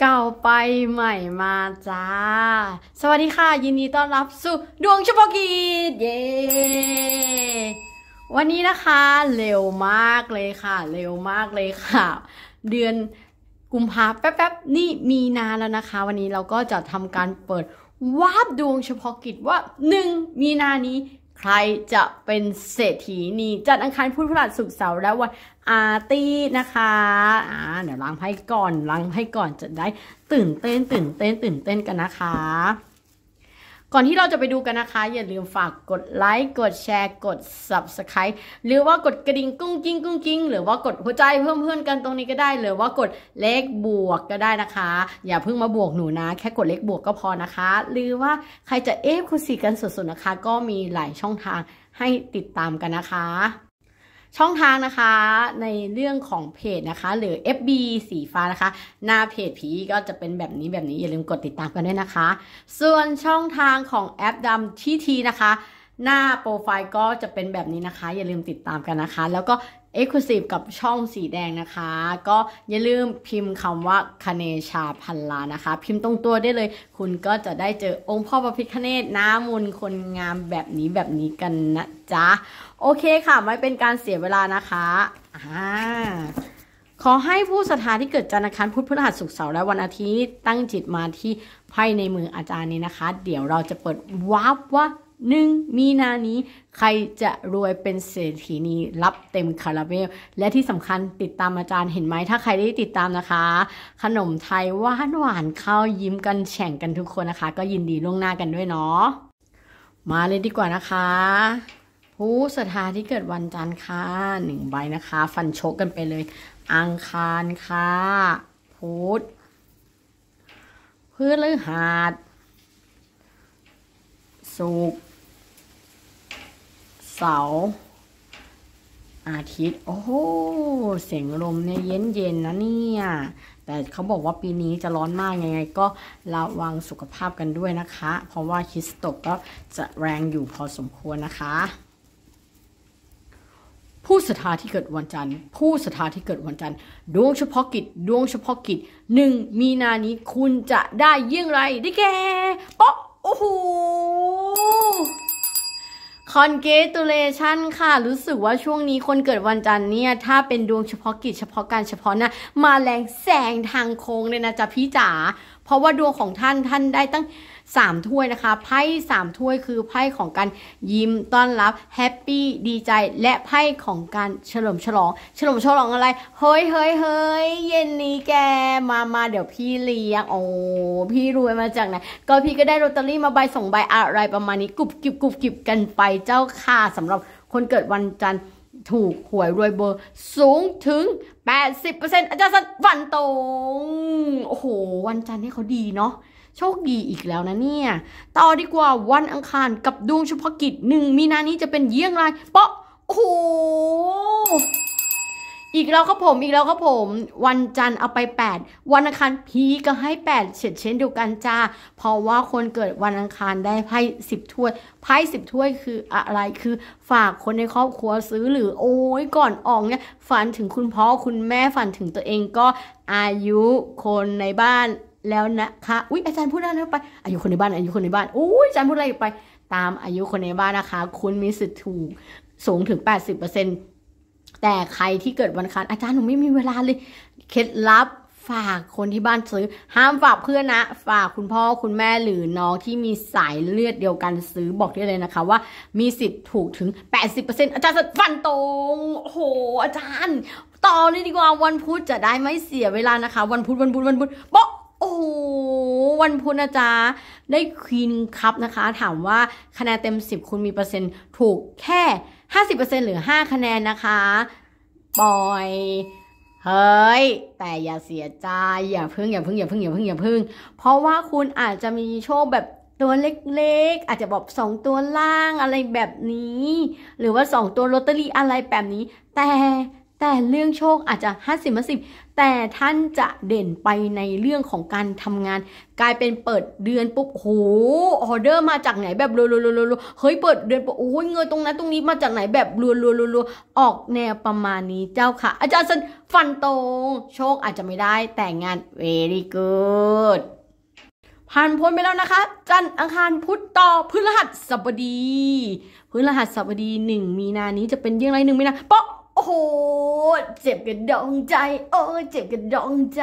เก่าไปใหม่มาจ้า สวัสดีค่ะ ยินดีต้อนรับสู่ดวงเฉพาะกิจเย้ วันนี้นะคะเร็วมากเลยค่ะ เร็วมากเลยค่ะ เดือนกุมภาแป๊บๆนี่มีนาแล้วนะคะ วันนี้เราก็จะทำการเปิดวาบดวงเฉพาะกิจว่าหนึ่งมีนานี้ใครจะเป็นเศรษฐีนีจัดอังคารพุธพฤหัสศุกร์เสาร์และวันอาตี้นะคะ อ่า เดี๋ยวล้างไพ่ก่อนล้างไพ่ก่อนจะได้ตื่นเต้น ตื่นเต้น ตื่นเต้นกันนะคะก่อนที่เราจะไปดูกันนะคะอย่าลืมฝากกดไลค์กดแชร์ กด subscribe หรือว่ากดกระดิ่งกุ้งกิ้งกุ้งกิ้ง หรือว่ากดหัวใจเพิ่มเพื่อนกันตรงนี้ก็ได้หรือว่ากดเลขบวกก็ได้นะคะ อย่าเพิ่งมาบวกหนูนะแค่กดเลขบวกก็พอนะคะ หรือว่าใครจะเอฟคูสีกันสดๆนะคะ ก็มีหลายช่องทางให้ติดตามกันนะคะช่องทางนะคะในเรื่องของเพจนะคะหรือ FB สีฟ้านะคะ หน้าเพจผีก็จะเป็นแบบนี้แบบนี้อย่าลืมกดติดตามกันด้วยนะคะ ส่วนช่องทางของแอปดำทีทีนะคะ หน้าโปรไฟล์ก็จะเป็นแบบนี้นะคะอย่าลืมติดตามกันนะคะ แล้วก็ e x c l u s i v e กับช่องสีแดงนะคะ ก็อย่าลืมพิมพ์คำว่าคเนชาพันลานะคะ พิมพ์ตรงตัวได้เลย คุณก็จะได้เจอ องค์พ่อพระพิฆเนศน้ามลคนงามแบบนี้แบบนี้กันนะจ๊ะ โอเคค่ะ ไม่เป็นการเสียเวลานะคะ อ่า ขอให้ผู้ศรัทธาที่เกิดจันทร์คันพุทธพฤหัสศุกร์เสาร์และวันอาทิตย์ตั้งจิตมาที่ไพ่ในมืออาจารย์นี้นะคะ เดี๋ยวเราจะเปิดวาร์ปว่าหนึ่งมีนานี้ใครจะรวยเป็นเศรษฐีนี้รับเต็มคาราเบลและที่สำคัญติดตามอาจารย์เห็นไหมถ้าใครได้ติดตามนะคะ ขนมไทยหวานหวานเข้ายิ้มกันแฉ่งกันทุกคนนะคะ ก็ยินดีล่วงหน้ากันด้วยเนาะมาเลยดีกว่านะคะผู้สถาที่เกิดวันจันทร์ค่ะหนึ่งใบนะคะ ฟันโชกกันไปเลย อังคารค่ะพุธพฤหัสศุกร์เสาร์ อาทิตย์ โอ้โหเสียงลมเนี่ยเย็นเย็นนะเนี่ย แต่เขาบอกว่าปีนี้จะร้อนมากยังไงก็ระวังสุขภาพกันด้วยนะคะ เพราะว่าคิสตกก็จะแรงอยู่พอสมควรนะคะ ผู้สถาที่เกิดวันจันทร์ ผู้สถาที่เกิดวันจันทร์ ดวงเฉพาะกิจ ดวงเฉพาะกิจหนึ่งมีนานี้คุณจะได้ยิ่งไรได้แก่ป๊อกโอ้โหคอนเกต t เลชันค่ะรู้สึกว่าช่วงนี้คนเกิดวันจันทร์เนี่ย ถ้าเป็นดวงเฉพาะกิจเฉพาะการเฉพาะนะมาแรงแซงทางโค้งเลยนะจ๊ะพี่จ๋าเพราะว่าดวงของท่านท่านได้ตั้ง3 ถ้วยนะคะ ไพ่3ถ้วยคือไพ่ของการยิ้มต้อนรับ แฮปปี้ดีใจและไพ่ของการเฉลิมฉลอง เฉลิมฉลองอะไร เฮ้ยเฮ้ยเฮ้ยเย็นนี้แก มามาเดี๋ยวพี่เลี้ยง โอ้พี่รวยมาจากไหนก็พี่ก็ได้โรตารี่มาใบสองใบอะไรประมาณนี้ กุบกิบกุบกิบกันไปเจ้าค่ะสำหรับคนเกิดวันจันทร์ถูกหวยรวยเบอร์ สูงถึง80%อาจารย์สันวันตรงโอ้โห วันจันทร์นี่เขาดีเนาะโชคดีอีกแล้วนะเนี่ย ต่อดีกว่าวันอังคารกับดวงเฉพาะกิจหนึ่งมีนานี้จะเป็นเยี่ยงไรเปาะโอ้โหอีกแล้วครับผมอีกแล้วครับผมวันจันทร์เอาไป 8 วันอังคาร พีก็ให้ 8เฉดเช่นเดียวกันจ้าเพราะว่าคนเกิดวันอังคารได้ไพ่สิบถ้วยไพ่สิบถ้วยคืออะไรคือฝากคนในครอบครัวซื้อหรือโอ้ยก่อนออกเนี่ย ฝันถึงคุณพ่อคุณแม่ฝันถึงตัวเองก็อายุคนในบ้านแล้วนะคะอุ๊ยอาจารย์พูดอะไรไปอายุคนในบ้าน อายุคนในบ้านอุ้ยอาจารย์พูดอะไรไปตามอายุคนในบ้านนะคะ คุณมีสิทธิ์ถูกสูงถึง80%แต่ใครที่เกิดวันคันอาจารย์หนูไม่มีเวลาเลยเคล็ดลับฝากคนที่บ้านซื้อ ห้ามฝากเพื่อนนะฝากคุณพ่อคุณแม่หรือน้องที่มีสายเลือดเดียวกันซื้อบอกได้เลยนะคะ ว่ามีสิทธิ์ถูกถึง80%อาจารย์ฟันตรงโอ้โห อาจารย์ต่อเลยดีกว่าวันพุธจะได้ไม่เสียเวลานะคะวันพุธวันพุธวันพุธบอ๊โอ้วันพุธนะจ๊ะได้ควีนคัพนะคะ ถามว่าคะแนนเต็ม 10 คุณมีเปอร์เซ็นต์ถูกแค่ 50%หรือ 5 คะแนนนะคะปอยเฮ้ยแต่อย่าเสียใจ อย่าพึ่งอย่าพึ่งอย่าพึ่งอย่าพึ่งอย่าพึ่ง เพราะว่าคุณอาจจะมีโชคแบบตัวเล็กๆ อาจจะบอกสองตัวล่างอะไรแบบนี้ หรือว่าสองตัวลอตเตอรี่อะไรแบบนี้ แต่แต่เรื่องโชคอาจจะห้าสิบมาสิบแต่ท่านจะเด่นไปในเรื่องของการทำงาน กลายเป็นเปิดเดือนปุ๊บโหออเดอร์มาจากไหนแบบรัวๆๆเฮ้ยเปิดเดือนปุ๊บโอ้ยเงินตรงนั้นตรงนี้มาจากไหนแบบรัวๆๆออกแนวประมาณนี้เจ้าค่ะ อาจารย์สันฟันตรง โชคอาจจะไม่ได้แต่งาน very good ผ่านพ้นไปแล้วนะคะจันอังคารพุธต่อพฤหัสบดีพฤหัสบดีหนึ่งมีนานี้จะเป็นยังไงหนึ่งมีนาเปะโหเจ็บกระดองใจ โอ้ เจ็บกระดองใจ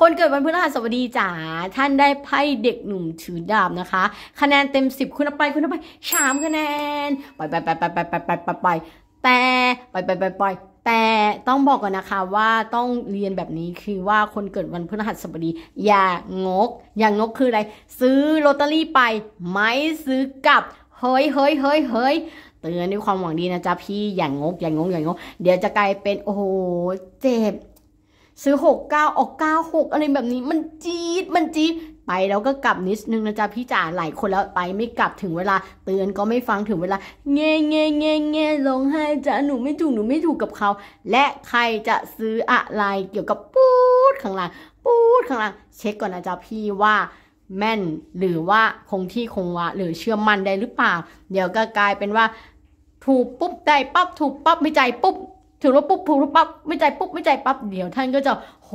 คนเกิดวันพฤหัสบดีจ๋าท่านได้ไพ่เด็กหนุ่มถือดาบนะคะ คะแนนเต็มสิบคุณไปคุณไปสามคะแนนไปไปไปไปไปไปไปไปไปแต่ไปไปไปไปแต่ต้องบอกก่อนนะคะว่าต้องเรียนแบบนี้คือว่าคนเกิดวันพฤหัสบดี อย่างกอย่างกคืออะไร ซื้อลอตเตอรี่ไปไม่ซื้อกลับเฮ้ยเฮ้ยเฮ้ยเฮ้ยเตือนด้วยความหวังดีนะจ๊ะพี่อย่างงกอย่างงกอย่างงกเดี๋ยวจะกลายเป็นโอ้โหเจ็บซื้อหกเก้าออกเก้าหกอะไรแบบนี้มันจี๊ดมันจี๊ดไปแล้วก็กลับนิดนึงนะจ๊ะพี่จ๋าหลายคนแล้วไปไม่กลับถึงเวลา เตือนก็ไม่ฟังถึงเวลาเงยเงยเงยเงยลงให้จ๊ะหนูไม่ถูกหนูไม่ถูกกับเขา และใครจะซื้ออะไรเกี่ยวกับปูดข้างล่างปูดข้างล่างเช็คก่อนนะจ๊ะพี่ว่าแม่น หรือว่าคงที่คงวะหรือเชื่อมั่นได้หรือเปล่า เดี๋ยวก็กลายเป็นว่าถูกปุ๊บได้ปั๊บถูกปั๊บไม่ใจปุ๊บถือร่าปุ๊บถูกปั๊บไม่ใจปุ๊บไม่ใจปั๊บเดี๋ยวท่านก็จะโห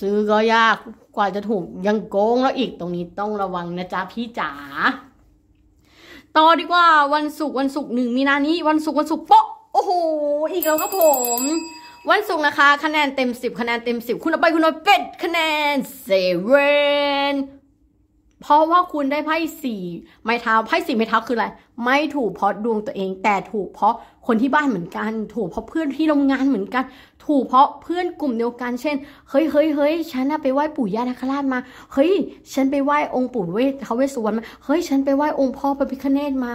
ซื้อก็ยากกว่าจะถูกยังโกงแล้วอีก ตรงนี้ต้องระวังนะจ๊ะพี่จ๋าต่อดีกว่าวันศุกร์วันศุกร์หนึ่งมีนานี้วันศุกร์วันศุกร์โป๊ะโอ้โหอีกแล้วครับผม วันศุกร์นะคะคะแนนเต็ม10คะแนนเต็ม10คุณเอาไปคุณเอาเป็ดคะแนนเซเว่นเพราะว่าคุณได้ไพ่สี่ไม้เท้าไพ่สี่ไม้เท้าคืออะไรไม่ถูกเพราะดวงตัวเอง แต่ถูกเพราะคนที่บ้านเหมือนกัน ถูกเพราะเพื่อนที่โรงงานเหมือนกัน ถูกเพราะเพื่อนกลุ่มเดียวกันเช่นเฮ้ยเฮ้ยเฮ้ยฉันไปไหว้ปู่ย่านาคราชมาเฮ้ยฉันไปไหว้องค์ปู่เวทเขาเวสวรรณมาเฮ้ยฉันไปไหว้องค์พ่อพระพิฆเนศมา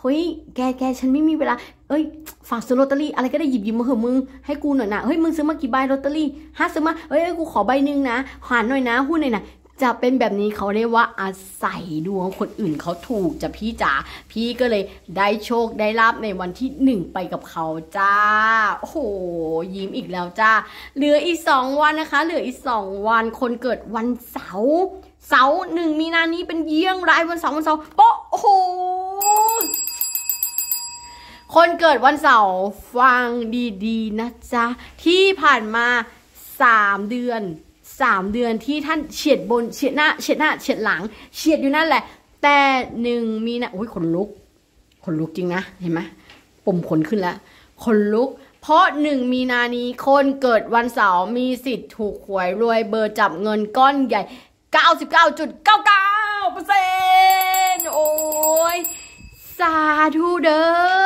เฮ้ยแกแกฉันไม่มีเวลาเอ้ยฝากซื้อลอตเตอรี่ อะไรก็ได้หยิบหยิบมาเหอะมึงให้กูหน่อยนะเฮ้ยมึงซื้อมากี่ใบลอตเตอรี่ห้าซื้อมาเอ้ยกูขอใบหนึ่งนะ หานหน่อยนะหุ้นหน่อยนะจะเป็นแบบนี้เขาเรียกว่าอาศัยดวงคนอื่นเขาถูกจะพี่จ๋าพี่ก็เลยได้โชคได้ลาบในวันที่1ไปกับเขาจ้า โอ้โห ยิ้มอีกแล้วจ้า เหลืออีก2วันนะคะ เหลืออีก2 วัน คนเกิดวันเสาร์เสาร์หนึ่งมีนานี้เป็นเยี่ยงไรวันเสาร์วันเสาร์โป๊ะโอ้โห คนเกิดวันเสาร์ฟังดี ๆนะจ๊ะ ที่ผ่านมา 3 เดือน3 เดือนที่ท่านเฉียดบนเฉียดหน้าเฉียดหน้าเฉียดหลังเฉียดอยู่นั่นแหละแต่หนึ่งมีนะอุ้ยขนลุกขนลุกจริงนะเห็นไหมปุ่มขนขึ้นแล้วขนลุก เพราะหนึ่งมีนานี้คนเกิดวันเสาร์มีสิทธิ์ถูกหวยรวยเบอร์จับเงินก้อนใหญ่ 99.99%โอ้ยสาธุเด้อ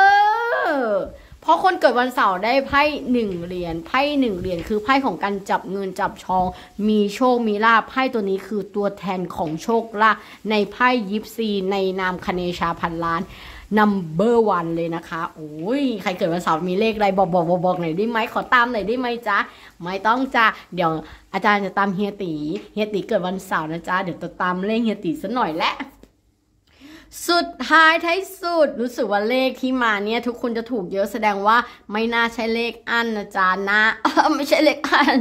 เพราะคนเกิดวันเสาร์ได้ไพ่หนึ่งเหรียญไพ่หนึ่งเหรียญคือไพ่ของการจับเงินจับชอง มีโชคมีลาภไพ่ตัวนี้คือตัวแทนของโชคลาภในไพ่ยิปซีในนามคเนชาพันล้านนัมเบอร์วันเลยนะคะโอ้ยใครเกิดวันเสาร์มีเลขอะไรบอกบอกบอกบอกหน่อยได้ไหมขอตามหน่อยได้ไหมจ๊ะ ไม่ต้องจ้ะ เดี๋ยวอาจารย์จะตามเฮียตีเฮียตีเกิดวันเสาร์นะจ๊ะเดี๋ยวจะตามเลขเฮียตีซะหน่อยและสุดท้ายท้ายสุดรู้สึกว่าเลขที่มาเนี่ยทุกคนจะถูกเยอะแสดงว่าไม่น่าใช่เลขอันนะจ๊ะนะไม่ใช่เลขอัน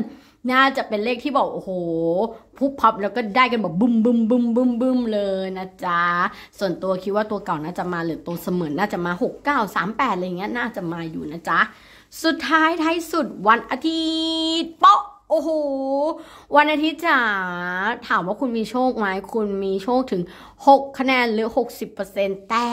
น่าจะเป็นเลขที่บอกโอ้โหพุบพับแล้วก็ได้กันแบบบึมบึมบึมบึมบึมเลยนะจ๊ะส่วนตัวคิดว่าตัวเก่าน่าจะมาหรือตัวเสมือนน่าจะมา 6 9 3 8อะไรเงี้ยน่าจะมาอยู่นะจ๊ะสุดท้ายท้ายสุดวันอาทิตย์ป๊ะโอ้โห วันอาทิตย์จ๋าถามว่าคุณมีโชคไหม คุณมีโชคถึง 6 คะแนนหรือ 60%แต่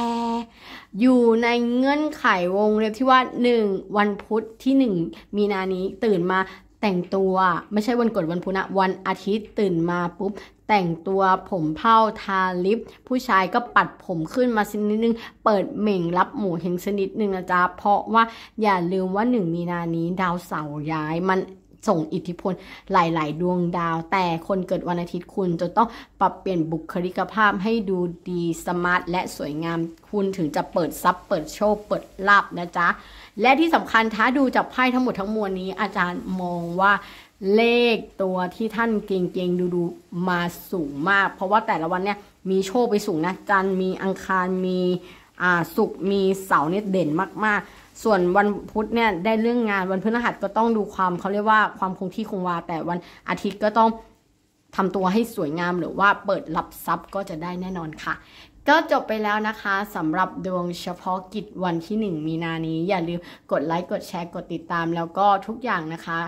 อยู่ในเงื่อนไขวงเล็บที่ว่า 1 วันพุธที่ 1 มีนานี้ตื่นมาแต่งตัว ไม่ใช่วันกดวันพุธนะวันอาทิตย์ตื่นมาปุ๊บแต่งตัวผมเผาทาลิป ผู้ชายก็ปัดผมขึ้นมาสักนิดนึง เปิดเหม่งรับหมูเฮงสนิดนึงนะจ๊ะ เพราะว่าอย่าลืมว่าหนึ่งมีนานี้ดาวเสาร์ย้ายมันส่งอิทธิพลหลาย ๆ ดวงดาว แต่คนเกิดวันอาทิตย์คุณจะต้องปรับเปลี่ยนบุคลิกภาพให้ดูดี สมาร์ทและสวยงามคุณถึงจะเปิดซับเปิดโชคเปิดลาบนะจ๊ะ และที่สำคัญถ้าดูจากไพ่ทั้งหมดทั้งมวลนี้อาจารย์มองว่าเลขตัวที่ท่านเก่งๆ ดูๆมาสูงมาก เพราะว่าแต่ละวันเนี่ยมีโชคไปสูงนะจันมีอังคารมีอ่าสุกมีเสาเนี่ยเด่นมาก ๆส่วนวันพุธเนี่ยได้เรื่องงานวันพฤหัสก็ต้องดูความเขาเรียกว่าความคงที่คงวา แต่วันอาทิตย์ก็ต้องทำตัวให้สวยงามหรือว่าเปิดรับทรัพย์ก็จะได้แน่นอนค่ะ ก็จบไปแล้วนะคะสำหรับดวงเฉพาะกิจวันที่1มีนานี้ อย่าลืมกดไลค์กดแชร์กดติดตามแล้วก็ทุกอย่างนะคะ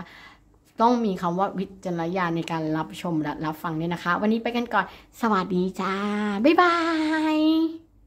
ต้องมีคำว่าวิจารณญาณในการรับชมและรับฟังเนี่ยนะคะ วันนี้ไปกันก่อน สวัสดีจ้าบ๊ายบาย